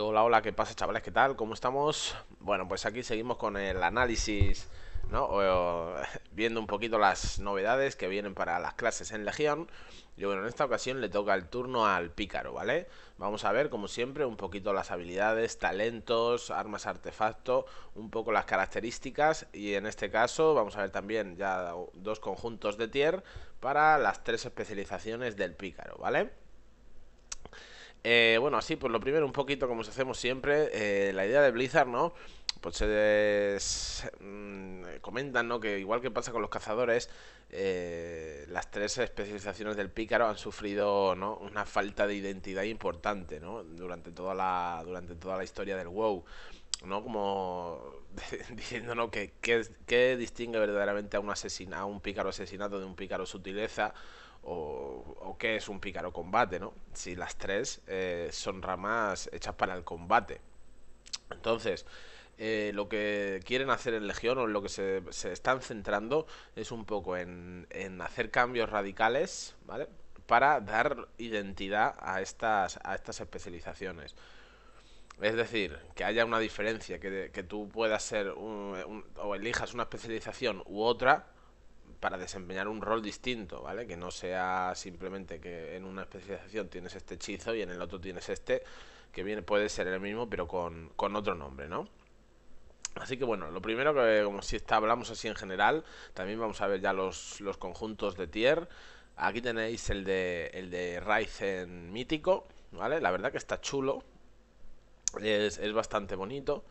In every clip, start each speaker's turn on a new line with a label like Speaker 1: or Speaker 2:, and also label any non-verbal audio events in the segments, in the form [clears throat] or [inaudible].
Speaker 1: hola, hola, ¿qué pasa chavales? ¿Qué tal? ¿Cómo estamos? Bueno, pues aquí seguimos con el análisis, ¿no? [laughs] viendo un poquito las novedades que vienen para las clases en Legión. Y bueno, en esta ocasión le toca el turno al pícaro, ¿vale? Vamos a ver, como siempre, un poquito las habilidades, talentos, armas artefacto, un poco las características. Y en este caso vamos a ver también ya dos conjuntos de tier para las tres especializaciones del pícaro, ¿vale? Eh, bueno, así, pues lo primero, un poquito como se hacemos siempre, eh, la idea de Blizzard, ¿no? Pues se, mm, comentan, ¿no? Que igual que pasa con los cazadores, eh, las tres especializaciones del pícaro han sufrido, ¿no? Una falta de identidad importante, ¿no? Durante toda la, durante toda la historia del WoW. ¿no? Como [laughs] diciéndonos que, qué distingue verdaderamente a un asesina, a un pícaro asesinato de un pícaro sutileza o, o qué es un pícaro combate, ¿no? Si las tres eh, son ramas hechas para el combate. Entonces, eh, lo que quieren hacer en Legión o lo que se, están centrando es un poco en, hacer cambios radicales, ¿vale? Para dar identidad a estas, a estas especializaciones. Es decir, que haya una diferencia, que, que tú puedas ser o elijas una especialización u otra para desempeñar un rol distinto, ¿vale? Que no sea simplemente que en una especialización tienes este hechizo y en el otro tienes este, que viene puede ser el mismo, pero con, otro nombre, ¿no? Así que bueno, lo primero que como si está, hablamos así en general, también vamos a ver ya los, conjuntos de tier. Aquí tenéis el de, el de Ryzen mítico, ¿vale? La verdad que está chulo, es, es bastante bonito.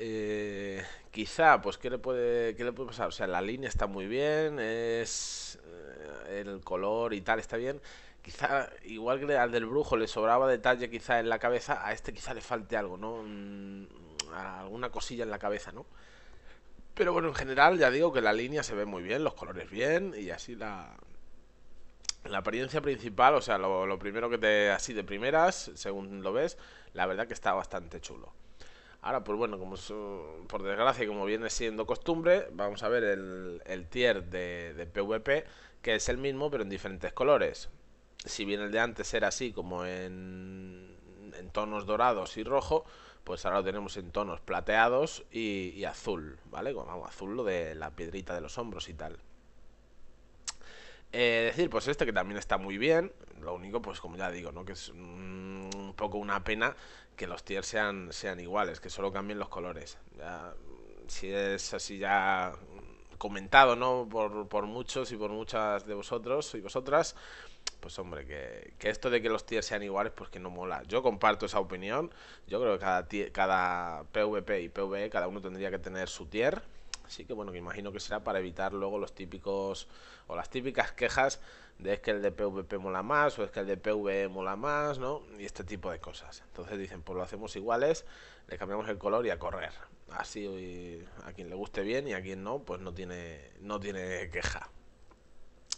Speaker 1: Eh, quizá, pues, ¿qué le, puede, ¿qué le puede pasar? O sea, la línea está muy bien, es eh, el color y tal está bien. Quizá, igual que al del brujo le sobraba detalle quizá en la cabeza, a este quizá le falte algo, ¿no? Mm, alguna cosilla en la cabeza, ¿no? Pero bueno, en general ya digo que la línea se ve muy bien, los colores bien y así la... La apariencia principal, o sea, lo primero que te... así de primeras, según lo ves, la verdad que está bastante chulo. Ahora, pues bueno, como por desgracia, como viene siendo costumbre, vamos a ver el, el tier de, PvP, que es el mismo, pero en diferentes colores. Si bien el de antes era así, como en, tonos dorados y rojo, pues ahora lo tenemos en tonos plateados y, azul, ¿vale? Como azul lo de la piedrita de los hombros y tal. Eh, decir, pues este que también está muy bien. Lo único, pues como ya digo, ¿no? Que es un... Mm, poco una pena que los tiers sean, sean iguales, que solo cambien los colores. Ya, si es así ya comentado, ¿no? Por, por, muchos y por muchas de vosotros y vosotras, pues hombre, que, que, esto de que los tiers sean iguales, pues que no mola. Yo comparto esa opinión. Yo creo que cada, cada PvP y PvE, cada uno tendría que tener su tier Así que bueno, que imagino que será para evitar luego los típicos o las típicas quejas de es que el de PvP mola más o es que el de PvE mola más, ¿no? Y este tipo de cosas. Entonces dicen, pues lo hacemos iguales, le cambiamos el color y a correr. Así a quien le guste bien y a quien no, pues no tiene, no tiene queja.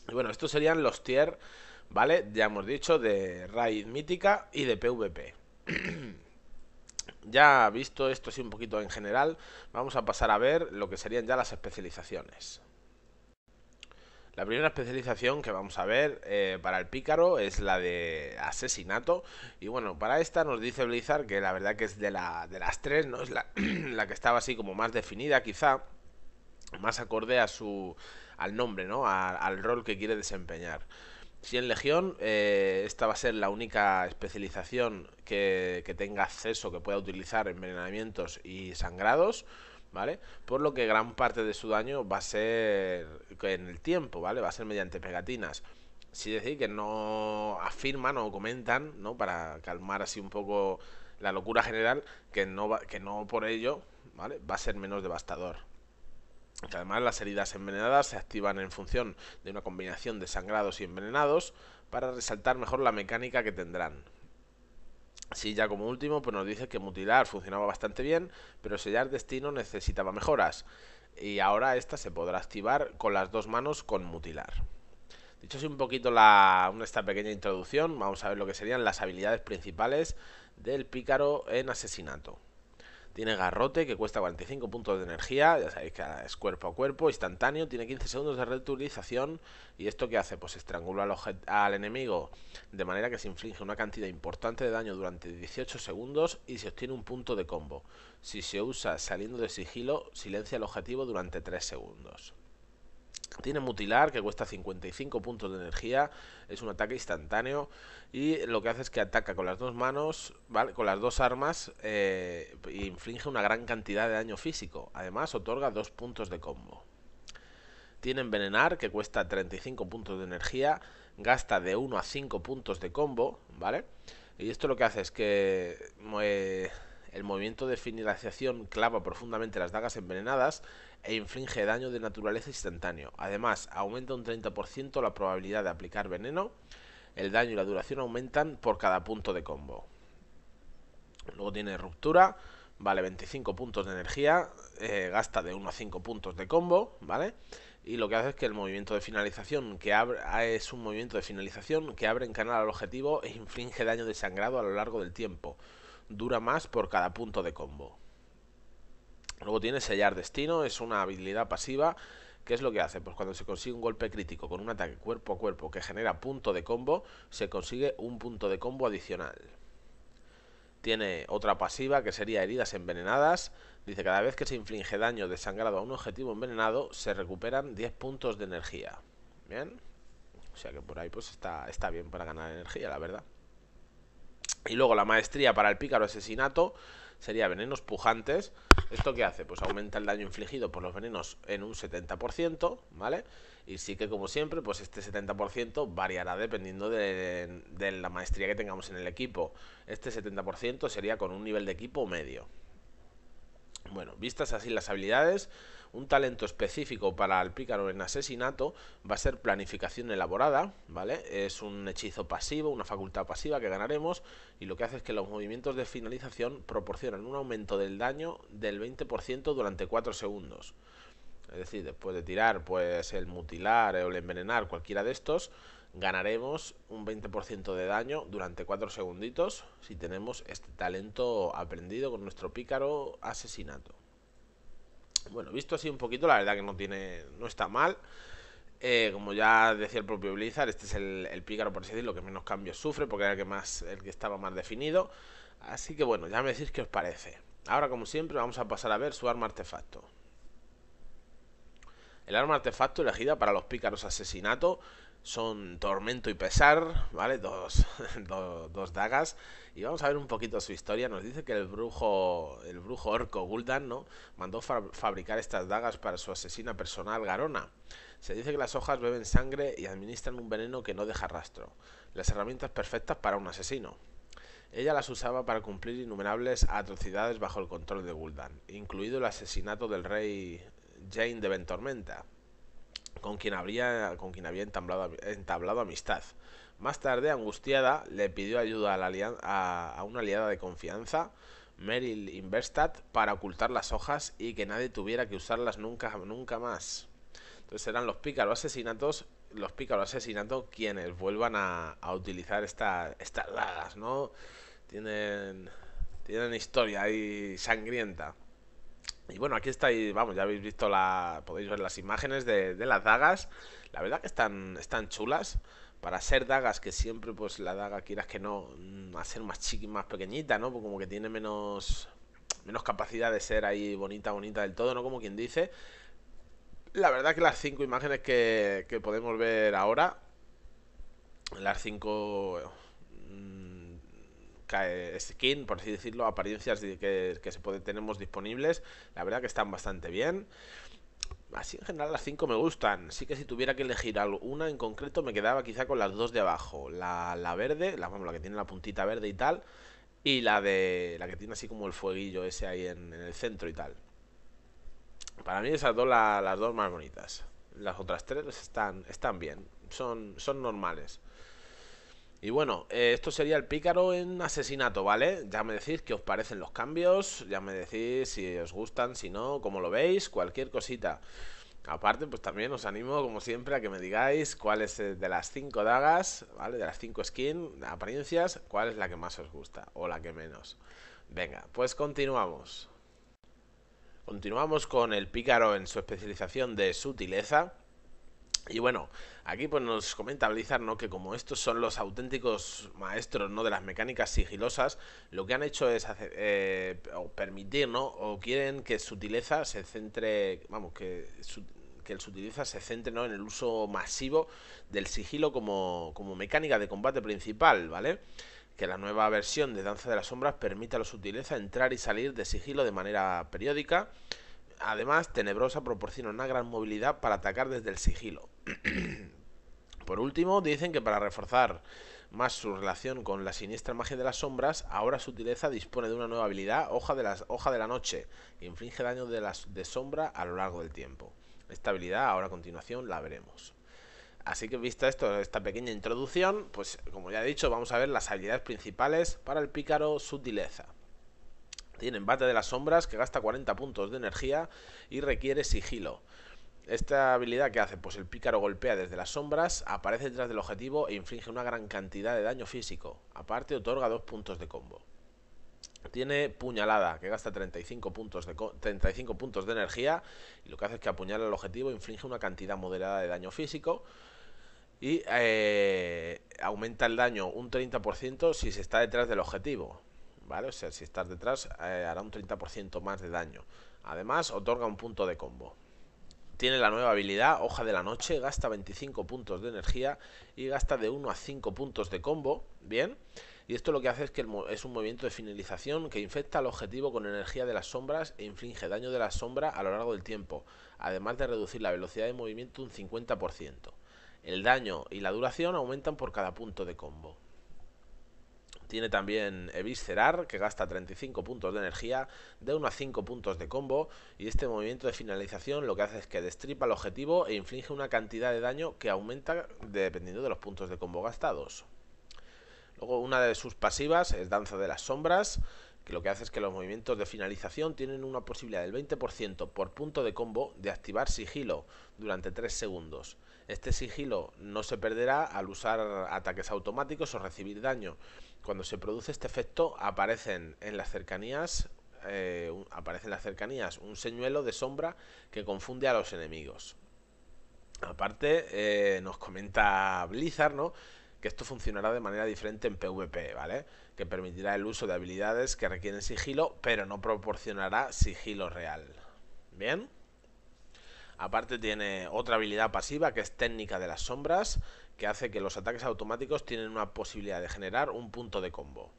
Speaker 1: Y bueno, estos serían los tier, ¿vale? Ya hemos dicho, de raid mítica y de PvP. [clears throat] Ya visto esto así un poquito en general, vamos a pasar a ver lo que serían ya las especializaciones. La primera especialización que vamos a ver eh, para el pícaro es la de asesinato. Y bueno, para esta nos dice Blizzard que la verdad que es de, las tres, ¿no? Es [clears throat] la, que estaba así como más definida quizá, más acorde a su, al nombre, ¿no? al rol que quiere desempeñar. Si en Legión eh, esta va a ser la única especialización que, tenga acceso, que pueda utilizar envenenamientos y sangrados, ¿vale? Por lo que gran parte de su daño va a ser en el tiempo, ¿vale? Va a ser mediante pegatinas. Si decir que no afirman o comentan, ¿no? Para calmar así un poco la locura general, que no, que no por ello, ¿vale? Va a ser menos devastador además las heridas envenenadas se activan en función de una combinación de sangrados y envenenados para resaltar mejor la mecánica que tendrán. Sí, ya como último, pues nos dice que mutilar funcionaba bastante bien, pero sellar destino necesitaba mejoras. Y ahora esta se podrá activar con las dos manos con mutilar. Dicho así un poquito la, esta pequeña introducción, vamos a ver lo que serían las habilidades principales del pícaro en asesinato. Tiene garrote que cuesta 45 puntos de energía, ya sabéis que es cuerpo a cuerpo, instantáneo, tiene 15 segundos de reutilización. ¿Y esto qué hace? Pues estrangula al, al enemigo de manera que se inflige una cantidad importante de daño durante 18 segundos y se obtiene un punto de combo. Si se usa saliendo de sigilo, silencia el objetivo durante 3 segundos. Tiene mutilar que cuesta 55 puntos de energía, es un ataque instantáneo y lo que hace es que ataca con las dos manos, con las dos armas e inflige una gran cantidad de daño físico. Además otorga dos puntos de combo. Tiene envenenar que cuesta 35 puntos de energía, gasta de 1 a 5 puntos de combo, ¿vale? Y esto lo que hace es que... Eh, el movimiento de finalización clava profundamente las dagas envenenadas e inflige daño de naturaleza instantáneo. Además, aumenta un 30% la probabilidad de aplicar veneno. El daño y la duración aumentan por cada punto de combo. Luego tiene ruptura, vale 25 puntos de energía, eh, gasta de 1 a 5 puntos de combo, ¿vale? Y lo que hace es que el movimiento de finalización que ah, es un movimiento de finalización que abre en canal al objetivo e inflige daño de sangrado a lo largo del tiempo dura más por cada punto de combo. Luego tiene sellar destino, es una habilidad pasiva. ¿Qué es lo que hace? Pues cuando se consigue un golpe crítico con un ataque cuerpo a cuerpo que genera punto de combo, se consigue un punto de combo adicional. Tiene otra pasiva que sería heridas envenenadas. Dice cada vez que se inflige daño desangrado a un objetivo envenenado, se recuperan 10 puntos de energía. Bien. O sea que por ahí pues está, está bien para ganar energía, la verdad. Y luego la maestría para el pícaro asesinato sería venenos pujantes. ¿Esto qué hace? Pues aumenta el daño infligido por los venenos en un 70%, ¿vale? Y sí que como siempre, pues este 70% variará dependiendo de, de, la maestría que tengamos en el equipo. Este 70% sería con un nivel de equipo medio. Bueno, vistas así las habilidades, un talento específico para el pícaro en asesinato va a ser planificación elaborada, ¿vale? Es un hechizo pasivo, una facultad pasiva que ganaremos y lo que hace es que los movimientos de finalización proporcionan un aumento del daño del 20% durante 4 segundos. Es decir, después de tirar pues el mutilar o el envenenar, cualquiera de estos, ganaremos un 20% de daño durante 4 segunditos si tenemos este talento aprendido con nuestro pícaro asesinato. Bueno, visto así un poquito, la verdad que no tiene. no está mal. Eh, como ya decía el propio Blizzard, este es el, pícaro, por así decirlo, que menos cambios sufre, porque era el que más, el que estaba más definido. Así que bueno, ya me decís qué os parece. Ahora, como siempre, vamos a pasar a ver su arma artefacto. El arma artefacto elegida para los pícaros asesinato son Tormento y Pesar, ¿vale? Dos, [laughs] dos, dagas. Y vamos a ver un poquito su historia. Nos dice que el brujo, el brujo orco Guldan, ¿no? Mandó fabricar estas dagas para su asesina personal, Garona. Se dice que las hojas beben sangre y administran un veneno que no deja rastro. Las herramientas perfectas para un asesino. Ella las usaba para cumplir innumerables atrocidades bajo el control de Guldan, incluido el asesinato del rey Jane de Ventormenta, con quien habría, con quien había entablado, entablado amistad. Más tarde, angustiada, le pidió ayuda a, a, una aliada de confianza, Meryl Inverstad, para ocultar las hojas y que nadie tuviera que usarlas nunca, nunca más. Entonces serán los pícaros asesinatos, los pícaros asesinatos quienes vuelvan a, utilizar estas lagas, ¿no? Tienen, tienen historia ahí sangrienta. Y bueno, aquí estáis, vamos, ya habéis visto la. Podéis ver las imágenes de, las dagas. La verdad que están, están chulas para ser dagas que siempre pues la daga quieras que no hacer mm, más chiqui más pequeñita no pues como que tiene menos menos capacidad de ser ahí bonita bonita del todo no como quien dice la verdad que las cinco imágenes que, que podemos ver ahora las cinco skin, por así decirlo, apariencias que, que se puede, tenemos disponibles, la verdad que están bastante bien. Así en general las cinco me gustan, así que si tuviera que elegir alguna en concreto me quedaba quizá con las dos de abajo, la, la verde, la, bueno, la que tiene la puntita verde y tal, y la de la que tiene así como el fueguillo ese ahí en, el centro y tal. Para mí esas dos las dos más bonitas. Las otras tres están, están bien, son, son normales. Y bueno, eh, esto sería el pícaro en asesinato, ¿vale? Ya me decís qué os parecen los cambios, ya me decís si os gustan, si no, cómo lo veis, cualquier cosita. Aparte, pues también os animo, como siempre, a que me digáis cuál es eh, de las cinco dagas, ¿vale? De las cinco skins, apariencias, cuál es la que más os gusta o la que menos. Venga, pues continuamos. Continuamos con el pícaro en su especialización de sutileza. Y bueno, aquí pues nos comenta Blizzard, ¿no? Que como estos son los auténticos maestros, ¿no? De las mecánicas sigilosas, lo que han hecho es hacer, eh, permitir, ¿no? O quieren que sutileza se centre, vamos, que, que el sutileza se centre, ¿no? En el uso masivo del sigilo como, mecánica de combate principal, ¿vale? que la nueva versión de Danza de las Sombras permita a los sutileza entrar y salir de sigilo de manera periódica Además, Tenebrosa proporciona una gran movilidad para atacar desde el sigilo. [clears throat] Por último, dicen que para reforzar más su relación con la siniestra magia de las sombras, ahora Sutileza dispone de una nueva habilidad, Hoja de, la Noche, que inflige daño de, de sombra a lo largo del tiempo. Esta habilidad, ahora a continuación, la veremos. Así que vista esto, esta pequeña introducción, pues como ya he dicho, vamos a ver las habilidades principales para el pícaro Sutileza. Tiene embate de las sombras que gasta 40 puntos de energía y requiere sigilo. Esta habilidad que hace, pues el pícaro golpea desde las sombras, aparece detrás del objetivo e inflige una gran cantidad de daño físico. Aparte otorga 2 puntos de combo. Tiene puñalada, que gasta 35 puntos, de, 35 puntos de energía y lo que hace es que apuñala al objetivo e inflige una cantidad moderada de daño físico y eh, aumenta el daño un 30% si se está detrás del objetivo si estás detrás eh, hará un 30% más de daño. Además, otorga un punto de combo. Tiene la nueva habilidad, Hoja de la Noche, gasta 25 puntos de energía y gasta de 1 a 5 puntos de combo, ¿bien? Y esto lo que hace es que es un movimiento de finalización que infecta al objetivo con energía de las sombras e inflige daño de la sombra a lo largo del tiempo, además de reducir la velocidad de movimiento un 50%. El daño y la duración aumentan por cada punto de combo. Tiene también Eviscerar, eh, que gasta 35 puntos de energía, de 1 a 5 puntos de combo, y este movimiento de finalización lo que hace es que destripa el objetivo e inflige una cantidad de daño que aumenta dependiendo de los puntos de combo gastados. Luego una de sus pasivas es Danza de las Sombras, lo que hace es que los movimientos de finalización tienen una posibilidad del 20% por punto de combo de activar sigilo durante 3 segundos. Este sigilo no se perderá al usar ataques automáticos o recibir daño. Cuando se produce este efecto aparecen en las cercanías eh, aparece en las cercanías un señuelo de sombra que confunde a los enemigos. Aparte, eh, nos comenta Blizzard, ¿no? que esto funcionará de manera diferente en PvP, ¿vale? Que permitirá el uso de habilidades que requieren sigilo, pero no proporcionará sigilo real. ¿Bien? Aparte tiene otra habilidad pasiva que es técnica de las sombras, que hace que los ataques automáticos tienen una posibilidad de generar un punto de combo.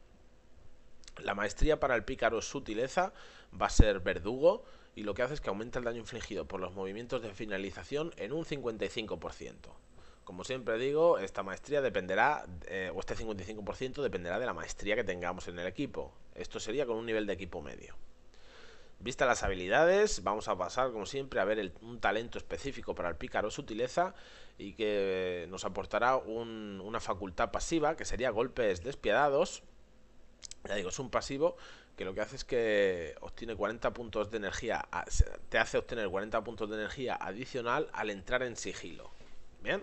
Speaker 1: La maestría para el pícaro es sutileza, va a ser verdugo, y lo que hace es que aumenta el daño infligido por los movimientos de finalización en un 55%. Como siempre digo, esta maestría dependerá, eh, o este 55% dependerá de la maestría que tengamos en el equipo. Esto sería con un nivel de equipo medio. Vista las habilidades, vamos a pasar como siempre a ver un talento específico para el pícaro sutileza y que eh, nos aportará una facultad pasiva que sería golpes despiadados. Ya digo, es un pasivo que lo que hace es que obtiene 40 puntos de energía, te hace obtener 40 puntos de energía adicional al entrar en sigilo. Bien.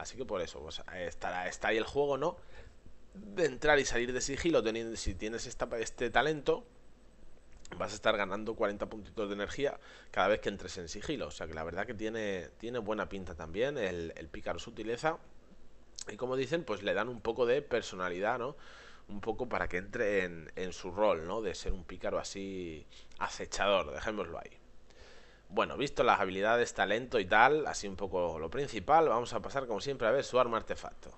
Speaker 1: Así que por eso, pues, estará, está ahí el juego, ¿no? De entrar y salir de sigilo, teniendo, si tienes esta, este talento, vas a estar ganando 40 puntitos de energía cada vez que entres en sigilo. O sea que la verdad que tiene, tiene buena pinta también el, el pícaro sutileza. Y como dicen, pues le dan un poco de personalidad, ¿no? Un poco para que entre en su rol, ¿no? De ser un pícaro así acechador, dejémoslo ahí. Bueno, visto las habilidades, talento y tal, así un poco lo principal, vamos a pasar como siempre a ver su arma artefacto.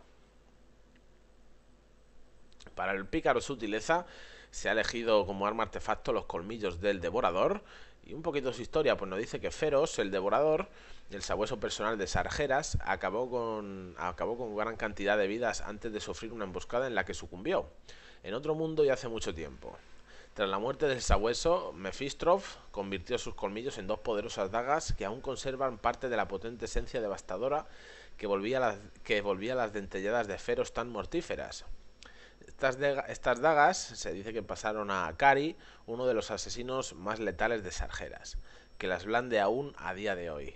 Speaker 1: Para el pícaro sutileza se ha elegido como arma artefacto los colmillos del devorador. Y un poquito su historia, pues nos dice que Feros, el devorador, el sabueso personal de Sargeras, acabó con, acabó con gran cantidad de vidas antes de sufrir una emboscada en la que sucumbió, en otro mundo y hace mucho tiempo. Tras la muerte del sabueso, Mefistrov convirtió sus colmillos en dos poderosas dagas que aún conservan parte de la potente esencia devastadora que volvía las, que volvía las dentelladas de feros tan mortíferas. Estas, dagas se dice que pasaron a Kari, uno de los asesinos más letales de Sargeras, que las blande aún a día de hoy.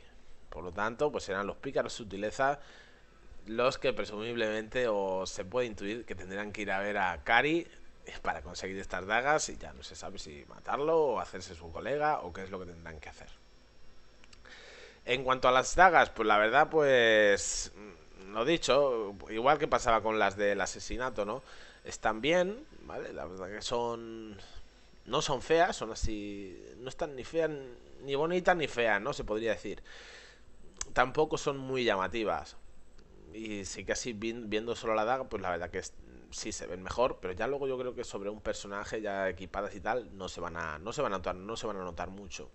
Speaker 1: Por lo tanto, pues eran los pícaros sutileza los que presumiblemente o se puede intuir que tendrán que ir a ver a Kari para conseguir estas dagas y ya no se sabe si matarlo o hacerse su colega o qué es lo que tendrán que hacer. En cuanto a las dagas, pues la verdad, pues mm, lo dicho, igual que pasaba con las del asesinato, ¿no? Están bien, ¿vale? La verdad que son... No son feas, son así... No están ni feas, ni bonitas ni feas, ¿no? Se podría decir. Tampoco son muy llamativas. Y sí que así viendo solo la daga, pues la verdad que sí se ven mejor, pero ya luego yo creo que sobre un personaje ya equipadas y tal no se van a no se van a notar, no se van a notar mucho.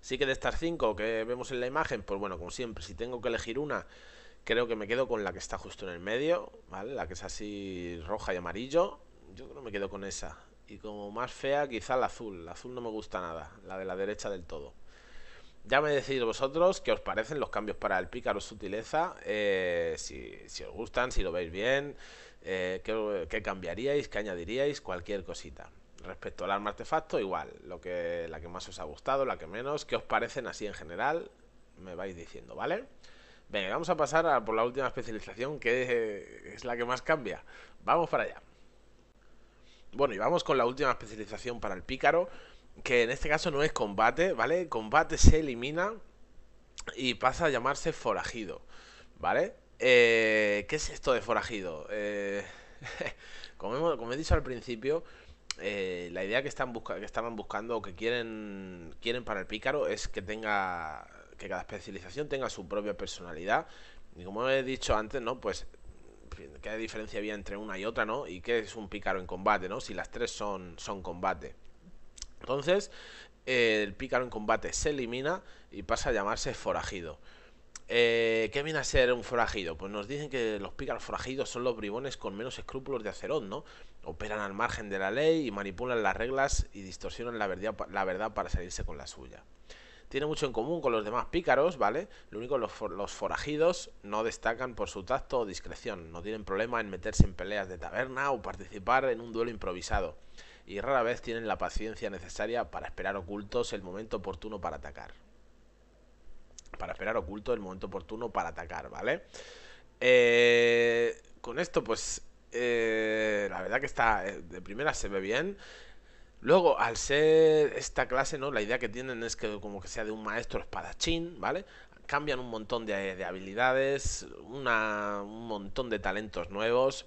Speaker 1: Sí que de estas cinco que vemos en la imagen, pues bueno, como siempre, si tengo que elegir una, creo que me quedo con la que está justo en el medio, ¿vale? La que es así roja y amarillo, yo creo que me quedo con esa. Y como más fea, quizá la azul, la azul no me gusta nada, la de la derecha del todo. Ya me decidís vosotros qué os parecen los cambios para el pícaro sutileza, eh, si, si os gustan, si lo veis bien, eh, ¿qué, cambiaríais, qué añadiríais, cualquier cosita. Respecto al arma artefacto, igual, lo que, la que más os ha gustado, la que menos, qué os parecen así en general, me vais diciendo, ¿vale? Venga, vamos a pasar por la última especialización, que es la que más cambia. Vamos para allá. Bueno, y vamos con la última especialización para el pícaro, que en este caso no es combate, ¿vale? Combate se elimina y pasa a llamarse forajido, ¿vale? Eh, ¿Qué es esto de forajido? Eh, [laughs] como, he dicho al principio, eh, la idea que, están que estaban buscando o que quieren, quieren para el pícaro es que tenga que cada especialización tenga su propia personalidad. Y como he dicho antes, ¿no? Pues qué diferencia había entre una y otra, ¿no? Y qué es un pícaro en combate, Si las tres son, son combate. Entonces, el pícaro en combate se elimina y pasa a llamarse forajido. Eh, ¿Qué viene a ser un forajido? Pues nos dicen que los pícaros forajidos son los bribones con menos escrúpulos de acerón, ¿no? Operan al margen de la ley y manipulan las reglas y distorsionan la verdad, para salirse con la suya. Tiene mucho en común con los demás pícaros, ¿vale? Lo único, los forajidos no destacan por su tacto o discreción, no tienen problema en meterse en peleas de taberna o participar en un duelo improvisado, y rara vez tienen la paciencia necesaria para esperar ocultos el momento oportuno para atacar para esperar oculto el momento oportuno para atacar, ¿vale? Eh, con esto, pues, eh, la verdad que está, eh, de primera se ve bien. Luego, al ser esta clase, ¿no? La idea que tienen es que como que sea de un maestro espadachín, ¿vale? Cambian un montón de, habilidades, un montón de talentos nuevos.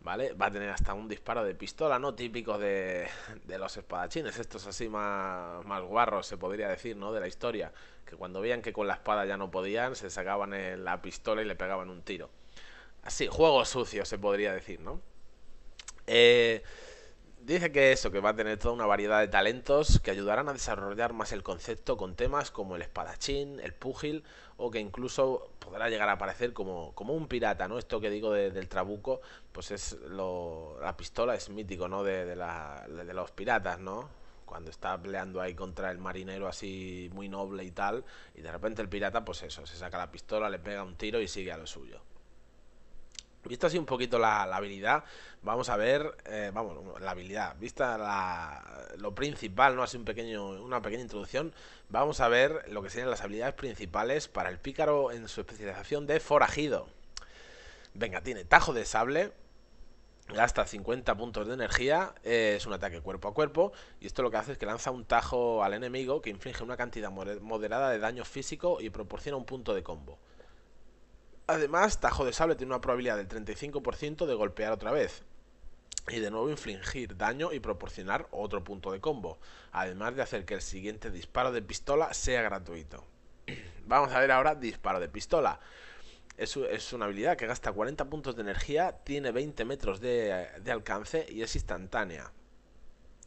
Speaker 1: ¿vale? Va a tener hasta un disparo de pistola, ¿no? Típico de, los espadachines, estos así más, más, guarros, se podría decir, ¿no? De la historia, que cuando veían que con la espada ya no podían, se sacaban la pistola y le pegaban un tiro. Así, juego sucio, se podría decir, ¿no? Eh, Dice que eso, que va a tener toda una variedad de talentos que ayudarán a desarrollar más el concepto con temas como el espadachín, el púgil o que incluso podrá llegar a aparecer como, como un pirata, ¿no? Esto que digo del trabuco, pues es la pistola es mítico, ¿no? De, de los piratas, ¿no? cuando está peleando ahí contra el marinero así muy noble y tal, y de repente el pirata, pues eso, se saca la pistola, le pega un tiro y sigue a lo suyo. Vista así un poquito la, habilidad, vamos a ver, eh, vamos, la habilidad, vista lo principal, ¿no? Así un pequeño, una pequeña introducción, vamos a ver lo que serían las habilidades principales para el pícaro en su especialización de forajido. Venga, tiene tajo de sable, gasta 50 puntos de energía, eh, es un ataque cuerpo a cuerpo, y esto lo que hace es que lanza un tajo al enemigo que inflige una cantidad moderada de daño físico y proporciona un punto de combo. Además, Tajo de Sable tiene una probabilidad del 35% de golpear otra vez. Y de nuevo infligir daño y proporcionar otro punto de combo. Además de hacer que el siguiente disparo de pistola sea gratuito. [clears throat] Vamos a ver ahora disparo de pistola. Es, una habilidad que gasta 40 puntos de energía, tiene 20 metros de alcance y es instantánea.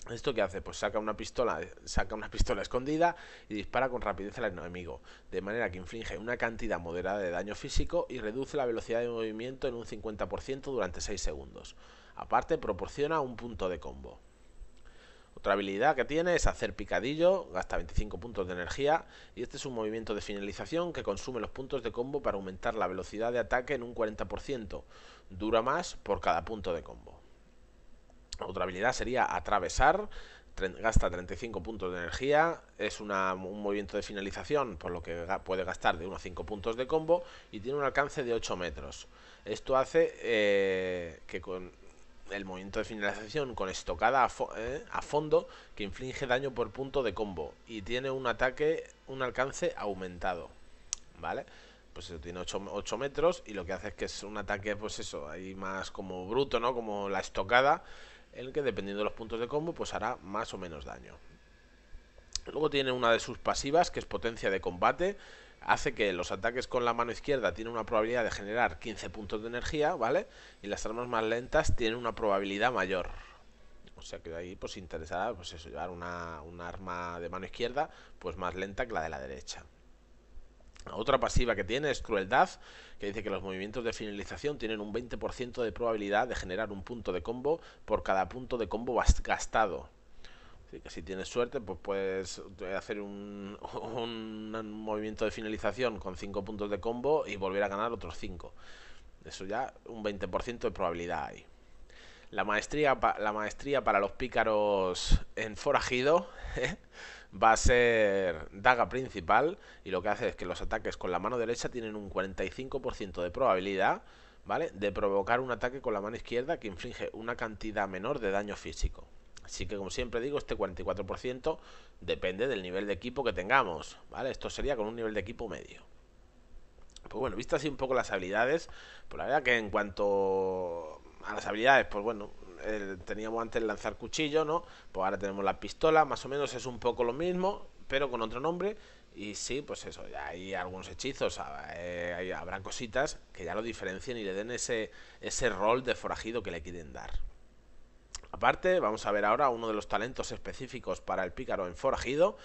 Speaker 1: ¿Esto qué hace? Pues saca una pistola, saca una pistola escondida y dispara con rapidez al enemigo, de manera que inflige una cantidad moderada de daño físico y reduce la velocidad de movimiento en un 50% durante 6 segundos. Aparte, proporciona un punto de combo. Otra habilidad que tiene es hacer picadillo, gasta 25 puntos de energía y este es un movimiento de finalización que consume los puntos de combo para aumentar la velocidad de ataque en un 40%. Dura más por cada punto de combo. Otra habilidad sería atravesar, gasta 35 puntos de energía, es un movimiento de finalización por lo que puede gastar de 1 a 5 puntos de combo y tiene un alcance de 8 metros. Esto hace eh, que con el movimiento de finalización con estocada eh, a, fondo que inflige daño por punto de combo y tiene un ataque, un alcance aumentado, ¿vale? Pues eso tiene 8, metros y lo que hace es que es un ataque, pues eso, ahí más como bruto, ¿no? Como la estocada el que dependiendo de los puntos de combo pues hará más o menos daño. Luego tiene una de sus pasivas que es potencia de combate, hace que los ataques con la mano izquierda tienen una probabilidad de generar 15 puntos de energía, ¿vale? Y las armas más lentas tienen una probabilidad mayor. O sea que ahí pues interesará pues llevar una, una arma de mano izquierda pues más lenta que la de la derecha. Otra pasiva que tiene es Crueldad, que dice que los movimientos de finalización tienen un 20% de probabilidad de generar un punto de combo por cada punto de combo gastado. Así que si tienes suerte, pues puedes hacer un, [laughs] movimiento de finalización con 5 puntos de combo y volver a ganar otros 5. Eso ya un 20% de probabilidad hay. La maestría, la maestría para los pícaros en forajido. [laughs] ¿eh? va a ser daga principal y lo que hace es que los ataques con la mano derecha tienen un 45% de probabilidad, ¿vale? De provocar un ataque con la mano izquierda que inflige una cantidad menor de daño físico. Así que como siempre digo, este 44% depende del nivel de equipo que tengamos, ¿vale? Esto sería con un nivel de equipo medio. Pues bueno, vistas así un poco las habilidades, pues la verdad que en cuanto a las habilidades, pues bueno, teníamos antes el lanzar cuchillo, ¿no? Pues ahora tenemos la pistola, más o menos es un poco lo mismo, pero con otro nombre. Y sí, pues eso, hay algunos hechizos, eh, habrá cositas que ya lo diferencien y le den ese, ese rol de forajido que le quieren dar. Aparte, vamos a ver ahora uno de los talentos específicos para el pícaro en forajido,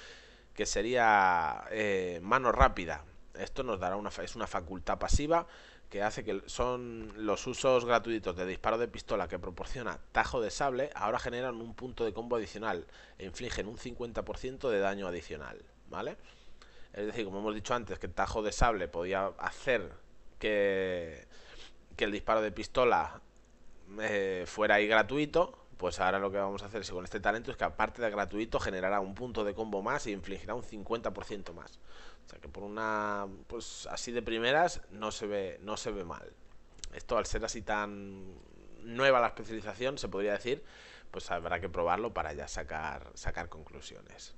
Speaker 1: que sería eh, mano rápida. Esto nos dará una, es una facultad pasiva que hace que son los usos gratuitos de disparo de pistola que proporciona tajo de sable, ahora generan un punto de combo adicional e infligen un 50% de daño adicional, ¿vale? Es decir, como hemos dicho antes, que tajo de sable podía hacer que, que el disparo de pistola eh, fuera ahí gratuito, pues ahora lo que vamos a hacer con este talento es que aparte de gratuito generará un punto de combo más y infligirá un 50% más. O sea que por una, pues así de primeras no se ve, no se ve mal. Esto al ser así tan nueva la especialización, se podría decir, pues habrá que probarlo para ya sacar, sacar conclusiones.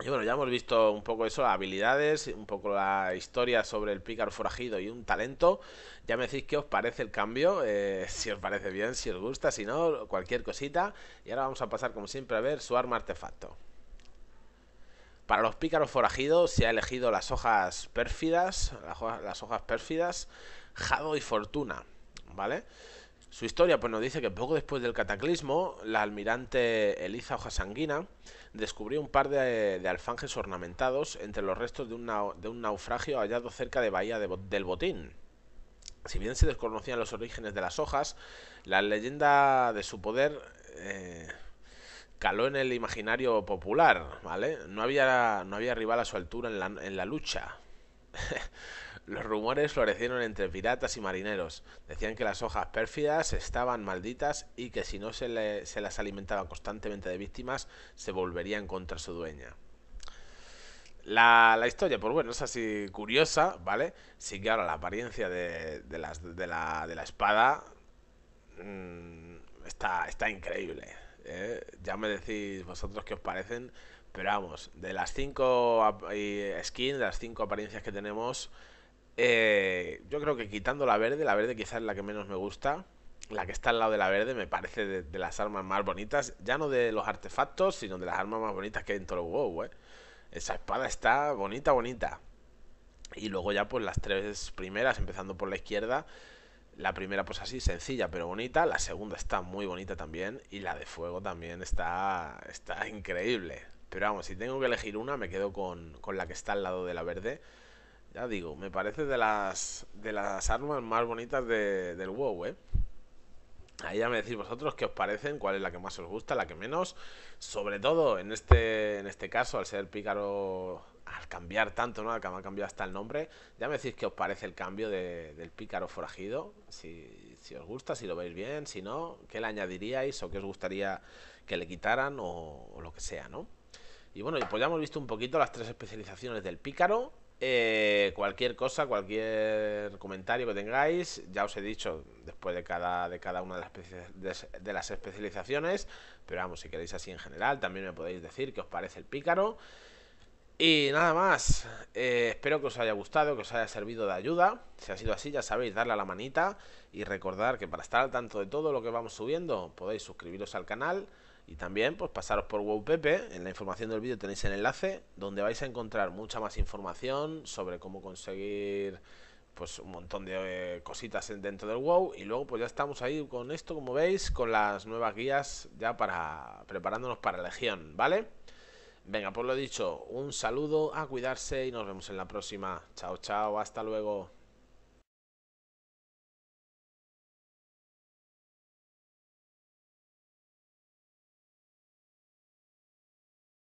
Speaker 1: Y bueno, ya hemos visto un poco eso, habilidades, un poco la historia sobre el pícaro forajido y un talento. Ya me decís qué os parece el cambio, eh, [laughs] si os parece bien, si os gusta, si no, cualquier cosita. Y ahora vamos a pasar, como siempre, a ver su arma artefacto. Para los pícaros forajidos se ha elegido las hojas pérfidas, las hojas pérfidas, jado y fortuna, ¿vale? Su historia pues nos dice que poco después del cataclismo, la almirante Eliza Hoja Sanguina descubrió un par de, de alfanjes ornamentados entre los restos de un, naufragio hallado cerca de Bahía del Botín. Si bien se desconocían los orígenes de las hojas, la leyenda de su poder... Eh, caló en el imaginario popular, ¿vale? No había, no había rival a su altura en la, en la lucha. [laughs] Los rumores florecieron entre piratas y marineros. Decían que las hojas pérfidas estaban malditas y que si no se, se las alimentaba constantemente de víctimas, se volverían contra su dueña. La, historia, pues bueno, es así curiosa, ¿vale? Sí que ahora la apariencia de, de, las, de, la, de la, espada mm, está, está increíble. Eh, ya me decís vosotros qué os parecen, pero vamos, de las cinco skins, de las cinco apariencias que tenemos, eh, yo creo que quitando la verde, la verde quizás es la que menos me gusta, la que está al lado de la verde me parece de, las armas más bonitas, ya no de los artefactos, sino de las armas más bonitas que hay en todo el WoW, eh. Esa espada está bonita, bonita. Y luego ya pues las tres primeras, empezando por la izquierda, la primera, pues así, sencilla pero bonita. La segunda está muy bonita también. Y la de fuego también está, está increíble. Pero vamos, si tengo que elegir una, me quedo con, con la que está al lado de la verde. Ya digo, me parece de las, de las armas más bonitas del WoW, ¿eh? Ahí ya me decís vosotros qué os parecen, cuál es la que más os gusta, la que menos. Sobre todo en este, en este caso, al ser pícaro al cambiar tanto, ¿no? Al que ha cambiado hasta el nombre. Ya me decís qué os parece el cambio del pícaro forajido. Si, os gusta, si lo veis bien, si no, qué le añadiríais o qué os gustaría que le quitaran o, lo que sea, ¿no? Y bueno, pues ya hemos visto un poquito las tres especializaciones del pícaro. Eh, cualquier cosa, cualquier comentario que tengáis, ya os he dicho después de cada, de cada una de las, de las especializaciones, pero vamos, si queréis así en general, también me podéis decir qué os parece el pícaro. Y nada más, eh, espero que os haya gustado, que os haya servido de ayuda. Si ha sido así, ya sabéis, darle a la manita y recordar que para estar al tanto de todo lo que vamos subiendo, podéis suscribiros al canal y también pues pasaros por WowPepe, en la información del vídeo tenéis el enlace donde vais a encontrar mucha más información sobre cómo conseguir pues un montón de eh, cositas dentro del WoW y luego pues ya estamos ahí con esto, como veis, con las nuevas guías ya para preparándonos para Legión, ¿vale? Venga, por pues lo dicho, un saludo, a cuidarse y nos vemos en la próxima. Chao, chao, hasta luego.